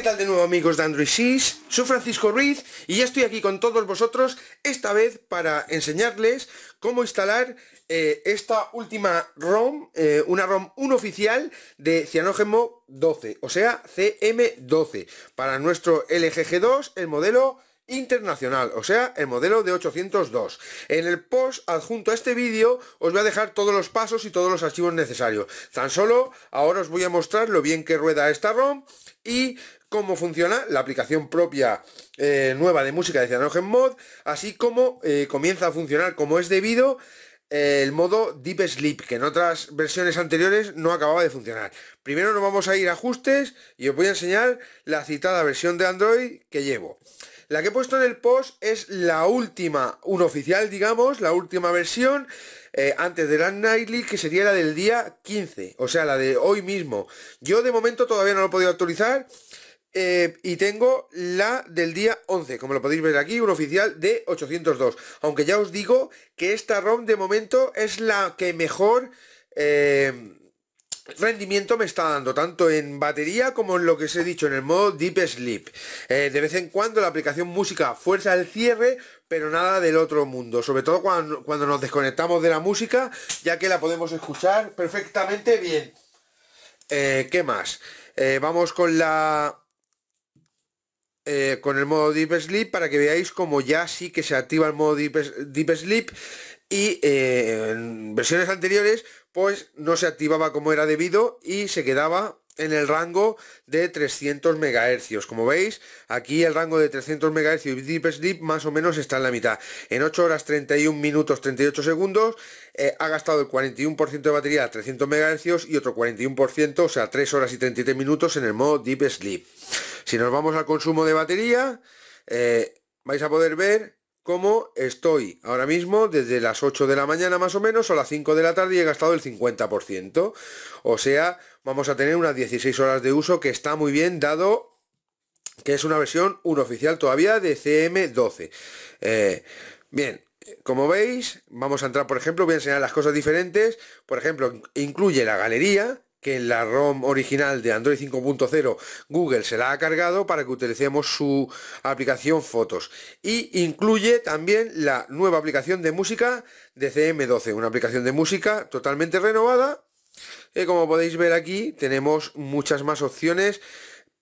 ¿qué tal de nuevo amigos de Android 6? Soy Francisco Ruiz y ya estoy aquí con todos vosotros, esta vez para enseñarles cómo instalar eh, esta última ROM, eh, una ROM 1 oficial de Cianógeno 12, o sea, CM12, para nuestro LGG2, el modelo internacional, o sea, el modelo de 802. En el post adjunto a este vídeo os voy a dejar todos los pasos y todos los archivos necesarios. Tan solo ahora os voy a mostrar lo bien que rueda esta ROM y cómo funciona la aplicación propia eh, nueva de música de Mod, así como eh, comienza a funcionar como es debido el modo Deep Sleep, que en otras versiones anteriores no acababa de funcionar. Primero nos vamos a ir a ajustes y os voy a enseñar la citada versión de Android que llevo. La que he puesto en el post es la última, un oficial, digamos, la última versión eh, antes de la Nightly, que sería la del día 15, o sea, la de hoy mismo. Yo de momento todavía no lo he podido actualizar. Eh, y tengo la del día 11, como lo podéis ver aquí, un oficial de 802. Aunque ya os digo que esta ROM de momento es la que mejor eh, rendimiento me está dando, tanto en batería como en lo que os he dicho, en el modo Deep Sleep. Eh, de vez en cuando la aplicación música fuerza el cierre, pero nada del otro mundo. Sobre todo cuando, cuando nos desconectamos de la música, ya que la podemos escuchar perfectamente bien. ¿Qué más? vamos con la eh, con el modo Deep Sleep para que veáis como ya sí que se activa el modo Deep, Sleep y eh, en versiones anteriores pues no se activaba como era debido y se quedaba en el rango de 300 megahercios Como veis, aquí el rango de 300 megahercios y Deep Sleep más o menos está en la mitad. En 8 horas 31 minutos 38 segundos eh, ha gastado el 41% de batería a 300 megahercios y otro 41%, o sea, 3 horas y 33 minutos en el modo Deep Sleep. Si nos vamos al consumo de batería, eh, vais a poder ver cómo estoy ahora mismo desde las 8 de la mañana más o menos o las 5 de la tarde y he gastado el 50%. O sea, vamos a tener unas 16 horas de uso que está muy bien dado que es una versión unoficial oficial todavía de CM12. Eh, bien, como veis, vamos a entrar, por ejemplo, voy a enseñar las cosas diferentes. Por ejemplo, incluye la galería, que en la ROM original de Android 5.0 Google se la ha cargado para que utilicemos su aplicación Fotos. Y incluye también la nueva aplicación de música de CM12, una aplicación de música totalmente renovada. y como podéis ver aquí, tenemos muchas más opciones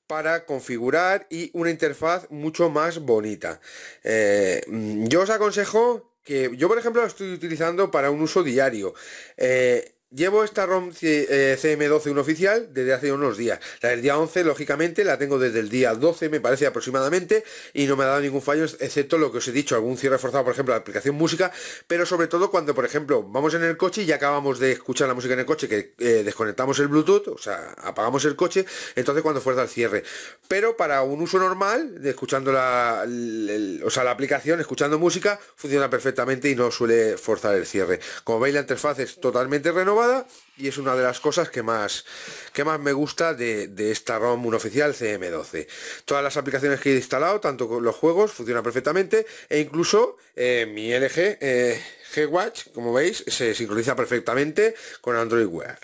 para configurar y una interfaz mucho más bonita. Eh, yo os aconsejo que yo, por ejemplo, lo estoy utilizando para un uso diario. Eh, Llevo esta ROM CM12 eh, un oficial desde hace unos días. La del día 11, lógicamente, la tengo desde el día 12, me parece aproximadamente, y no me ha dado ningún fallo, excepto lo que os he dicho, algún cierre forzado, por ejemplo, la aplicación música, pero sobre todo cuando, por ejemplo, vamos en el coche y acabamos de escuchar la música en el coche, que eh, desconectamos el Bluetooth, o sea, apagamos el coche, entonces cuando fuerza el cierre. Pero para un uso normal, de escuchando la, o sea, la aplicación, escuchando música, funciona perfectamente y no suele forzar el cierre. Como veis, la interfaz es totalmente renovada y es una de las cosas que más, que más me gusta de, esta ROM oficial CM12. Todas las aplicaciones que he instalado, tanto con los juegos, funcionan perfectamente e incluso eh, mi LG eh, G-Watch, como veis, se sincroniza perfectamente con Android Wear.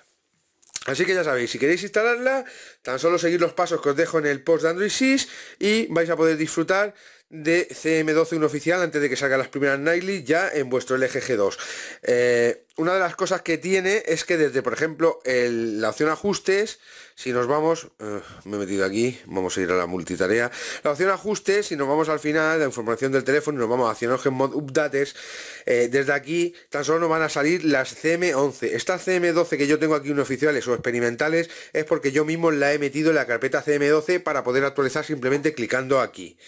Así que ya sabéis, si queréis instalarla, tan solo seguir los pasos que os dejo en el post de Android 6 y vais a poder disfrutar de CM12 un oficial antes de que salgan las primeras Nightly ya en vuestro LGG2. Eh, una de las cosas que tiene es que desde, por ejemplo, la opción ajustes, si nos vamos, eh, me he metido aquí, vamos a ir a la multitarea, la opción ajustes, si nos vamos al final, la información del teléfono y nos vamos hacia Ogen Mod Updates, eh, desde aquí tan solo nos van a salir las CM11. esta CM12 que yo tengo aquí, oficiales o experimentales, es porque yo mismo la he metido en la carpeta CM12 para poder actualizar simplemente clicando aquí.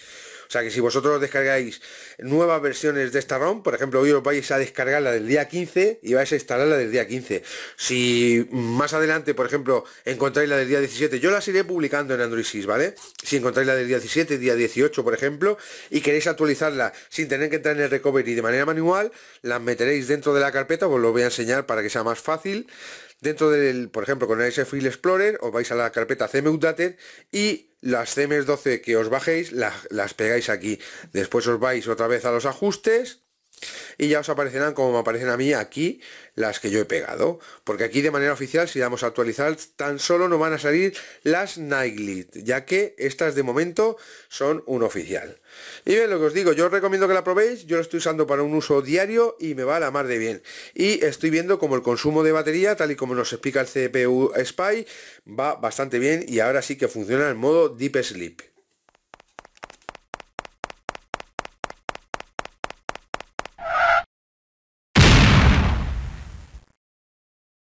O sea que si vosotros descargáis nuevas versiones de esta ROM, por ejemplo, hoy os vais a descargarla del día 15 y vais a instalarla del día 15. Si más adelante, por ejemplo, encontráis la del día 17, yo las iré publicando en Android 6, ¿vale? Si encontráis la del día 17, día 18, por ejemplo, y queréis actualizarla sin tener que entrar en el recovery de manera manual, las meteréis dentro de la carpeta, os lo voy a enseñar para que sea más fácil. Dentro del, por ejemplo, con el SFIL Explorer, os vais a la carpeta CMU y las CMS 12 que os bajéis las pegáis aquí. Después os vais otra vez a los ajustes y ya os aparecerán como me aparecen a mí aquí las que yo he pegado porque aquí de manera oficial si damos a actualizar tan solo no van a salir las nightly ya que estas de momento son un oficial y bien lo que os digo yo os recomiendo que la probéis yo lo estoy usando para un uso diario y me va a la mar de bien y estoy viendo como el consumo de batería tal y como nos explica el cpu spy va bastante bien y ahora sí que funciona en modo deep sleep